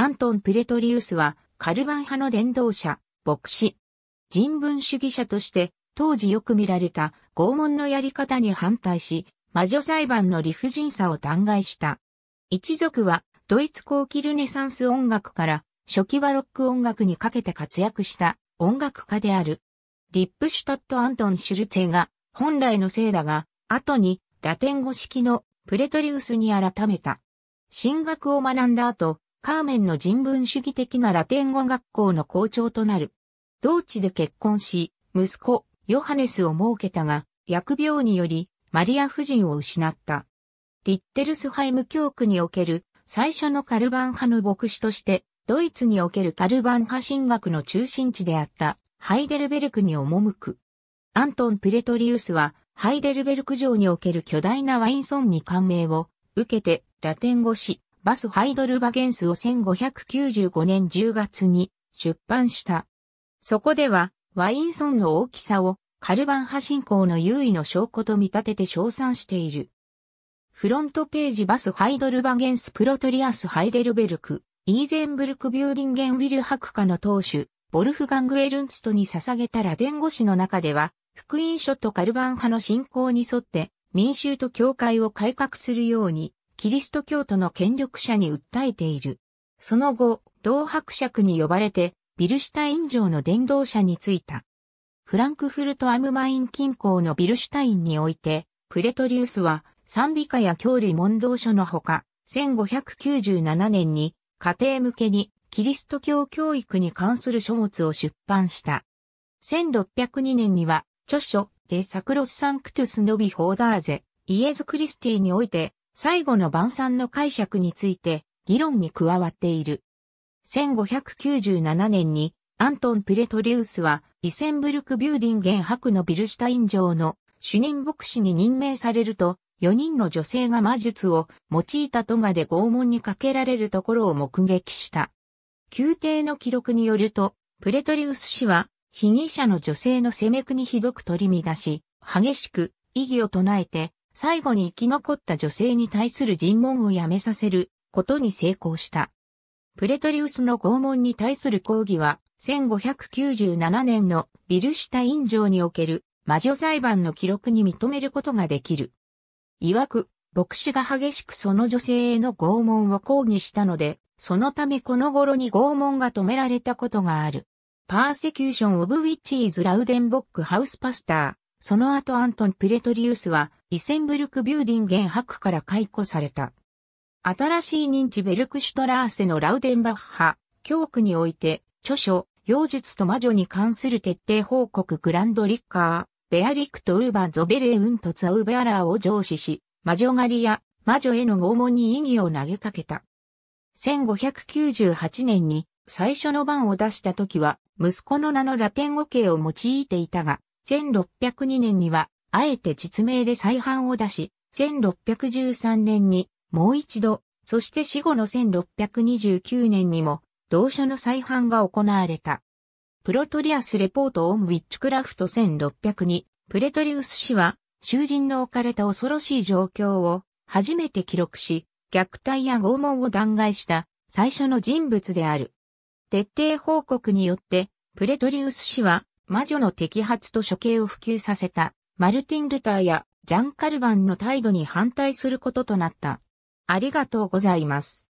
アントン・プレトリウスは、カルバン派の伝道者、牧師。人文主義者として、当時よく見られた拷問のやり方に反対し、魔女裁判の理不尽さを弾劾した。一族は、ドイツ後期ルネサンス音楽から初期はロック音楽にかけて活躍した音楽家である。リップシュタット・アントン・シュルツェが本来のせいだが、後にラテン語式のプレトリウスに改めた。進学を学んだ後、カーメンの人文主義的なラテン語学校の校長となる。同地で結婚し、息子、ヨハネスを設けたが、疫病により、マリア夫人を失った。ディッテルスハイム教区における最初のカルバン派の牧師として、ドイツにおけるカルバン派神学の中心地であったハイデルベルクに赴く。アントン・プレトリウスはハイデルベルク城における巨大なワインソンに感銘を受けてラテン語詞バスハイドルバゲンスを1595年10月に出版した。そこでは、ワインソンの大きさをカルバン派信仰の優位の証拠と見立てて称賛している。フロントページバスハイドルバゲンスプロトリアスハイデルベルク、イーゼンブルクビューディンゲンウィルハクカの当主、ボルフガングエルンツトに捧げたラデン語の中では、福音書とカルバン派の信仰に沿って民衆と教会を改革するようにキリスト教徒の権力者に訴えている。その後、同伯爵に呼ばれて、ビルシュタイン城の伝道者に就いた。フランクフルト・アムマイン近郊のビルシュタインにおいて、プレトリウスは賛美歌や教理問答書のほか、1597年に家庭向けにキリスト教教育に関する書物を出版した。1602年には著書デサクロスサンクトゥスノビホーダーゼ、イエズクリスティにおいて最後の晩餐の解釈について議論に加わっている。1597年にアントン・プレトリウスはイセンブルク・ビューディンゲン博のビルシュタイン城の主任牧師に任命されると、4人の女性が魔術を用いたトガで拷問にかけられるところを目撃した。宮廷の記録によると、プレトリウス氏は被疑者の女性の攻めくにひどく取り乱し、激しく異議を唱えて最後に生き残った女性に対する尋問をやめさせることに成功した。プレトリウスの拷問に対する抗議は、1597年のビルシュタイン城における魔女裁判の記録に認めることができる。曰く、牧師が激しくその女性への拷問を抗議したので、そのためこの頃に拷問が止められたことがある。パーセキューション・オブ・ウィッチーズ・ラウデンボック・ハウス・パスター。その後アントン・プレトリウスはイセンブルクビューディンゲン博から解雇された。新しい認知ベルクシュトラーセのラウデンバッハ、教区において、著書、妖術と魔女に関する徹底報告グランドリッカー、ベアリクトウーバーゾベレウントツアウベアラーを上司し、魔女狩りや魔女への拷問に意義を投げかけた。1598年に最初の版を出した時は、息子の名のラテン語形を用いていたが、1602年にはあえて実名で再版を出し、1613年にもう一度、そして死後の1629年にも、同書の再版が行われた。プロトリアスレポートオンウィッチクラフト1602、プレトリウス氏は、囚人の置かれた恐ろしい状況を初めて記録し、虐待や拷問を弾劾した最初の人物である。徹底報告によって、プレトリウス氏は魔女の摘発と処刑を普及させた。マルティン・ルターやジャン・カルバンの態度に反対することとなった。ありがとうございます。